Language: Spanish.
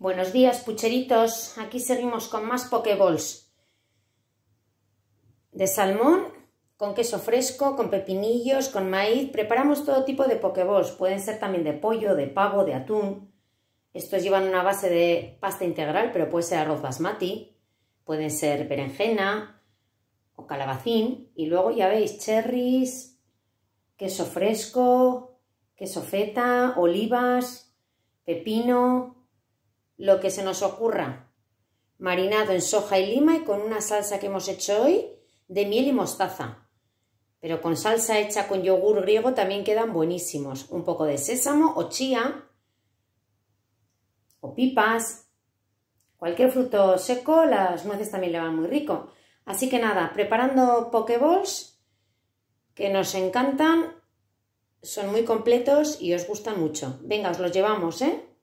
Buenos días, pucheritos. Aquí seguimos con más pokeballs de salmón, con queso fresco, con pepinillos, con maíz. Preparamos todo tipo de pokeballs. Pueden ser también de pollo, de pavo, de atún. Estos llevan una base de pasta integral, pero puede ser arroz basmati. Pueden ser berenjena o calabacín. Y luego ya veis, cherries, queso fresco, queso feta, olivas, pepino, lo que se nos ocurra. Marinado en soja y lima y con una salsa que hemos hecho hoy de miel y mostaza. Pero con salsa hecha con yogur griego también quedan buenísimos. Un poco de sésamo o chía o pipas. Cualquier fruto seco, las nueces también le van muy rico. Así que nada, preparando pokeballs que nos encantan, son muy completos y os gustan mucho. Venga, os los llevamos, ¿eh?